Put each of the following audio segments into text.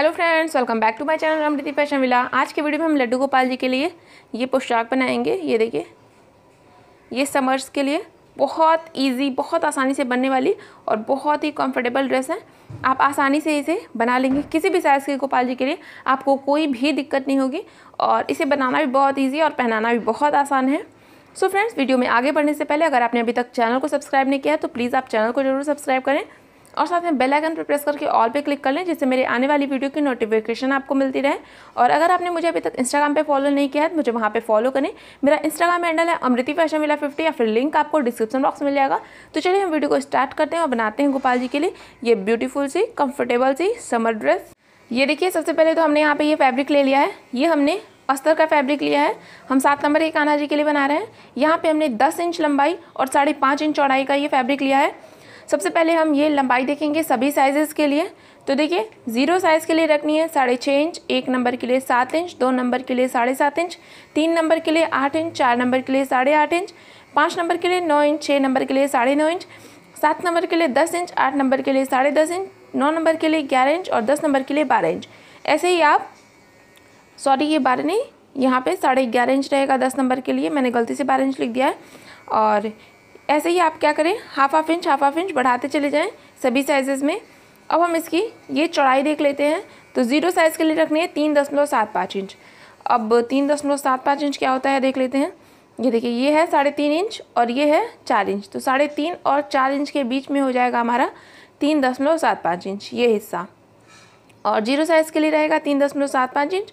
hello friends welcome back to my channel Amriti fashion villa आज के video में हम लड्डू गोपाल जी के लिए ये पोशाक बनाएंगे ये देखिए ये समर्स के लिए बहुत इजी बहुत आसानी से बनने वाली और बहुत ही कंफर्टेबल ड्रेस है आप आसानी से इसे बना लेंगे किसी भी साइज़ के गोपाल जी के लिए आपको कोई भी दिक्कत नहीं होगी और इसे बनाना भी बहुत ईजी और पहनाना भी बहुत आसान है सो so फ्रेंड्स वीडियो में आगे बढ़ने से पहले अगर आपने अभी तक चैनल को सब्सक्राइब नहीं किया तो प्लीज़ आप चैनल को जरूर सब्सक्राइब करें और साथ में बेल आइकन पर प्रेस करके ऑल पे क्लिक कर लें जिससे मेरे आने वाली वीडियो की नोटिफिकेशन आपको मिलती रहे और अगर आपने मुझे अभी तक इंस्टाग्राम पे फॉलो नहीं किया है तो मुझे वहाँ पे फॉलो करें मेरा इंस्टाग्राम हैंडल है अमृति फैशन विला फिफ्टी या फिर लिंक आपको डिस्क्रिप्शन बॉक्स मिल जाएगा तो चलिए हम वीडियो को स्टार्ट करते हैं और बनाते हैं गोपाल जी के लिए ये ब्यूटीफुल सी कम्फर्टेबल सी समर ड्रेस ये देखिए सबसे पहले तो हमने यहाँ पर ये फैब्रिक ले लिया है ये हमने अस्तर का फैब्रिक लिया है हम सात नंबर एक आना जी के लिए बना रहे हैं यहाँ पे हमने दस इंच लंबाई और साढ़े पाँच इंच चौड़ाई का ये फैब्रिक लिया है सबसे पहले हम ये लंबाई देखेंगे सभी साइजेज़ के लिए तो देखिए ज़ीरो साइज़ के लिए रखनी है साढ़े छः इंच एक नंबर के लिए सात इंच दो नंबर के लिए साढ़े सात इंच तीन नंबर के लिए आठ इंच चार नंबर के लिए साढ़े आठ इंच पाँच नंबर के लिए नौ इंच छः नंबर के लिए साढ़े नौ इंच सात नंबर के लिए दस इंच आठ नंबर के लिए साढ़े दस इंच नौ नंबर के लिए ग्यारह इंच और दस नंबर के लिए बारह इंच ऐसे ही आप सॉरी ये बारह नहीं यहाँ पर साढ़े ग्यारह इंच रहेगा दस नंबर के लिए मैंने गलती से बारह इंच लिख दिया है और ऐसे ही आप क्या करें half half inch half half inch बढ़ाते चले जाएँ सभी साइज़ में अब हम इसकी ये चौड़ाई देख लेते हैं तो ज़ीरो साइज़ के लिए रखनी है तीन दशमलव सात पाँच इंच अब तीन दशमलव सात पाँच इंच क्या होता है देख लेते हैं ये देखिए ये है साढ़े तीन इंच और ये है चार इंच तो साढ़े तीन और चार इंच के बीच में हो जाएगा हमारा तीन दशमलव सात पाँच इंच ये हिस्सा और जीरो साइज़ के लिए रहेगा तीन दशमलव सात पाँच इंच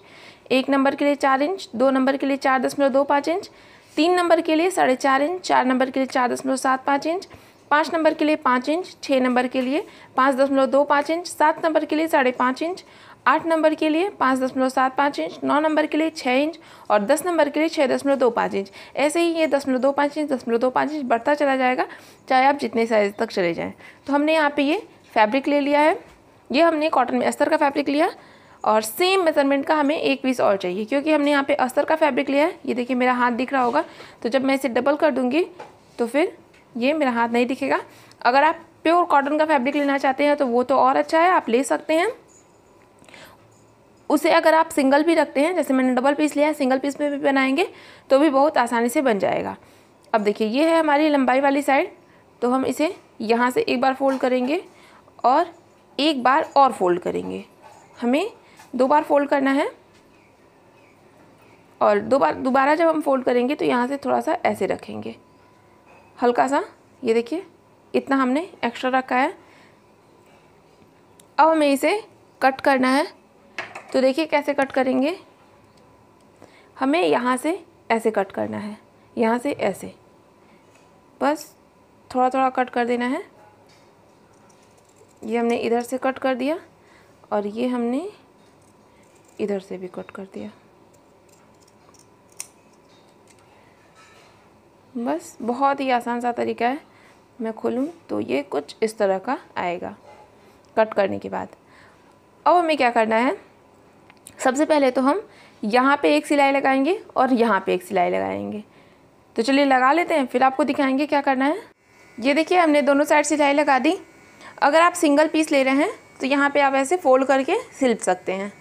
एक नंबर के लिए चार इंच दो नंबर के लिए चार दशमलव दो पाँच इंच तीन नंबर के लिए साढ़े चार इंच चार नंबर के लिए चार दशमलव सात पाँच इंच पाँच नंबर के लिए पाँच इंच छः नंबर के लिए पाँच दशमलव दो पाँच इंच सात नंबर के लिए साढ़े पाँच इंच आठ नंबर के लिए पाँच दशमलव सात पाँच इंच नौ नंबर के लिए छः इंच और दस नंबर के लिए छः दशमलव दो पाँच इंच ऐसे ही ये दशमलव दो पाँच इंच दशमलव दो पाँच इंच बढ़ता चला जाएगा चाहे आप जितने साइज तक चले जाएँ तो हमने यहाँ पर ये फैब्रिक ले लिया है ये हमने कॉटन में अस्तर का फैब्रिक लिया और सेम मेजरमेंट का हमें एक पीस और चाहिए क्योंकि हमने यहाँ पे अस्तर का फैब्रिक लिया है ये देखिए मेरा हाथ दिख रहा होगा तो जब मैं इसे डबल कर दूँगी तो फिर ये मेरा हाथ नहीं दिखेगा अगर आप प्योर कॉटन का फैब्रिक लेना चाहते हैं तो वो तो और अच्छा है आप ले सकते हैं उसे अगर आप सिंगल भी रखते हैं जैसे मैंने डबल पीस लिया है सिंगल पीस में भी बनाएंगे तो भी बहुत आसानी से बन जाएगा अब देखिए ये है हमारी लंबाई वाली साइड तो हम इसे यहाँ से एक बार फोल्ड करेंगे और एक बार और फोल्ड करेंगे हमें दो बार फोल्ड करना है और दो बार दोबारा जब हम फोल्ड करेंगे तो यहाँ से थोड़ा सा ऐसे रखेंगे हल्का सा ये देखिए इतना हमने एक्स्ट्रा रखा है अब हमें इसे कट करना है तो देखिए कैसे कट करेंगे हमें यहाँ से ऐसे कट करना है यहाँ से ऐसे बस थोड़ा थोड़ा कट कर देना है ये हमने इधर से कट कर दिया और ये हमने इधर से भी कट कर दिया बस बहुत ही आसान सा तरीका है मैं खोलूँ तो ये कुछ इस तरह का आएगा कट करने के बाद अब हमें क्या करना है सबसे पहले तो हम यहाँ पे एक सिलाई लगाएंगे और यहाँ पे एक सिलाई लगाएंगे तो चलिए लगा लेते हैं फिर आपको दिखाएंगे क्या करना है ये देखिए हमने दोनों साइड सिलाई लगा दी अगर आप सिंगल पीस ले रहे हैं तो यहाँ पे आप ऐसे फोल्ड करके सिल सकते हैं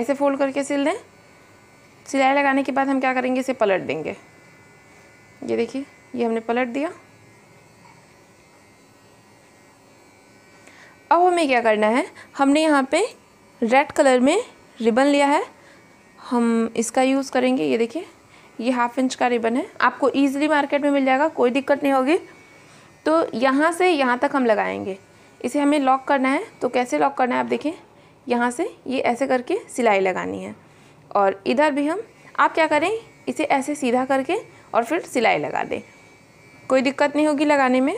ऐसे फोल्ड करके सिल दें सिलाई लगाने के बाद हम क्या करेंगे इसे पलट देंगे ये देखिए ये हमने पलट दिया अब हमें क्या करना है हमने यहाँ पे रेड कलर में रिबन लिया है हम इसका यूज़ करेंगे ये देखिए ये हाफ इंच का रिबन है आपको ईजिली मार्केट में मिल जाएगा कोई दिक्कत नहीं होगी तो यहाँ से यहाँ तक हम लगाएंगे इसे हमें लॉक करना है तो कैसे लॉक करना है आप देखें यहाँ से ये ऐसे करके सिलाई लगानी है और इधर भी हम आप क्या करें इसे ऐसे सीधा करके और फिर सिलाई लगा दें कोई दिक्कत नहीं होगी लगाने में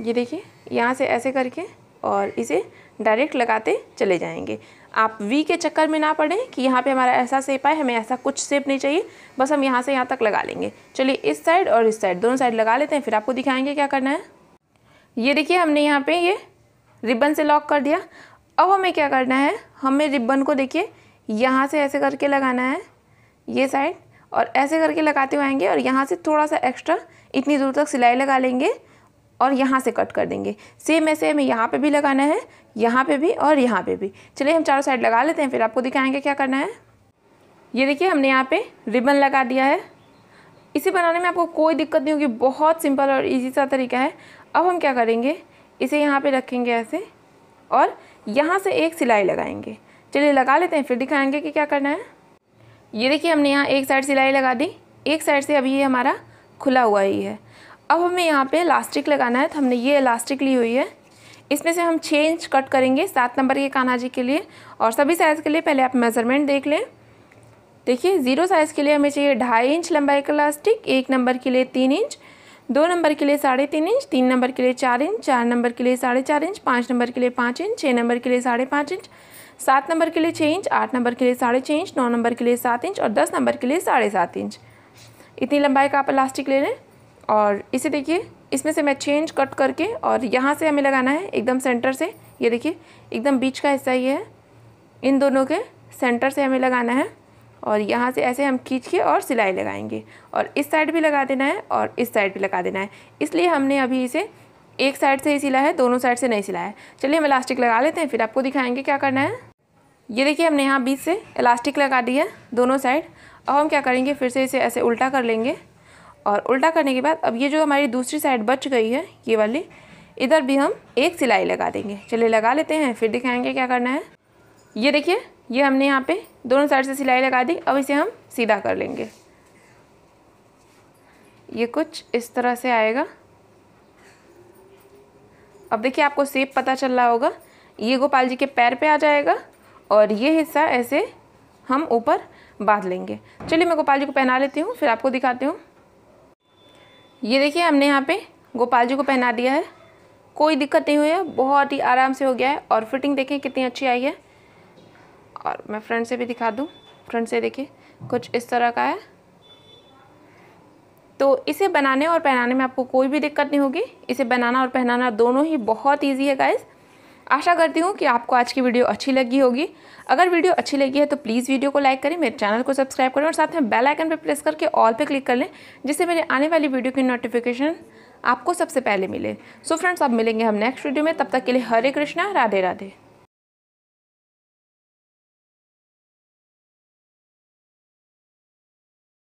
ये देखिए यहाँ से ऐसे करके और इसे डायरेक्ट लगाते चले जाएंगे आप वी के चक्कर में ना पड़ें कि यहाँ पे हमारा ऐसा सेप आए हमें ऐसा कुछ सेप नहीं चाहिए बस हम यहाँ से यहाँ तक लगा लेंगे चलिए इस साइड और इस साइड दोनों साइड लगा लेते हैं फिर आपको दिखाएंगे क्या करना है ये देखिए हमने यहाँ पे ये रिबन से लॉक कर दिया अब हमें क्या करना है हमें रिबन को देखिए यहाँ से ऐसे करके लगाना है ये साइड और ऐसे करके लगाते हुए आएंगे और यहाँ से थोड़ा सा एक्स्ट्रा इतनी दूर तक सिलाई लगा लेंगे और यहाँ से कट कर देंगे सेम ऐसे हमें यहाँ पे भी लगाना है यहाँ पे भी और यहाँ पे भी चलिए हम चारों साइड लगा लेते हैं फिर आपको दिखाएंगे क्या करना है ये देखिए हमने यहाँ पे रिबन लगा दिया है इसे बनाने में आपको कोई दिक्कत नहीं होगी बहुत सिंपल और ईजी सा तरीका है अब हम क्या करेंगे इसे यहाँ पर रखेंगे ऐसे और यहाँ से एक सिलाई लगाएंगे चलिए लगा लेते हैं फिर दिखाएंगे कि क्या करना है ये देखिए हमने यहाँ एक साइड सिलाई लगा दी एक साइड से अभी ये हमारा खुला हुआ ही है अब हमें यहाँ पे इलास्टिक लगाना है तो हमने ये इलास्टिक ली हुई है इसमें से हम छः इंच कट करेंगे सात नंबर के कानाजी जी के लिए और सभी साइज़ के लिए पहले आप मेज़रमेंट देख लें देखिए ज़ीरो साइज़ के लिए हमें चाहिए ढाई इंच लंबाई का इलास्टिक एक नंबर के लिए तीन इंच दो नंबर के लिए साढ़े तीन इंच तीन नंबर के लिए चार इंच चार नंबर के लिए साढ़े चार इंच पाँच नंबर के लिए पाँच इंच छः नंबर के लिए साढ़े पाँच इंच सात नंबर के लिए छः इंच आठ नंबर के लिए साढ़े छः इंच नौ नंबर के लिए सात इंच और दस नंबर के लिए साढ़े सात इंच इतनी लंबाई का आप इलास्टिक ले लें और इसे देखिए इसमें से मैं छः इंच कट करके और यहाँ से हमें लगाना है एकदम सेंटर से ये देखिए एकदम बीच का हिस्सा ये है इन दोनों के सेंटर से हमें लगाना है और यहाँ से ऐसे हम खींच के और सिलाई लगाएंगे और इस साइड भी लगा देना है और इस साइड भी लगा देना है इसलिए हमने अभी इसे एक साइड से ही सिला है दोनों साइड से नहीं सिला है चलिए हम इलास्टिक लगा लेते हैं फिर आपको दिखाएंगे क्या करना है ये देखिए हमने यहाँ बीच से इलास्टिक लगा दिया दोनों साइड अब हम क्या करेंगे फिर से इसे ऐसे उल्टा कर लेंगे और उल्टा करने के बाद अब ये जो हमारी दूसरी साइड बच गई है ये वाली इधर भी हम एक सिलाई लगा देंगे चलिए लगा लेते हैं फिर दिखाएंगे क्या करना है ये देखिए ये हमने यहाँ पे दोनों साइड से सिलाई लगा दी अब इसे हम सीधा कर लेंगे ये कुछ इस तरह से आएगा अब देखिए आपको सेप पता चल रहा होगा ये गोपाल जी के पैर पे आ जाएगा और ये हिस्सा ऐसे हम ऊपर बांध लेंगे चलिए मैं गोपाल जी को पहना लेती हूँ फिर आपको दिखाती हूँ ये देखिए हमने यहाँ पे गोपाल जी को पहना दिया है कोई दिक्कत नहीं हुई है बहुत ही आराम से हो गया है और फिटिंग देखें कितनी अच्छी आई है और मैं फ्रंट से भी दिखा दूँ फ्रंट से देखिए कुछ इस तरह का है तो इसे बनाने और पहनाने में आपको कोई भी दिक्कत नहीं होगी इसे बनाना और पहनाना दोनों ही बहुत ईजी है गाइज़ आशा करती हूँ कि आपको आज की वीडियो अच्छी लगी होगी अगर वीडियो अच्छी लगी है तो प्लीज़ वीडियो को लाइक करें मेरे चैनल को सब्सक्राइब करें और साथ में बेल आइकन पर प्रेस करके ऑल पे क्लिक कर लें जिससे मेरे आने वाली वीडियो की नोटिफिकेशन आपको सबसे पहले मिले सो so फ्रेंड्स अब मिलेंगे हम नेक्स्ट वीडियो में तब तक के लिए हरे कृष्णा राधे राधे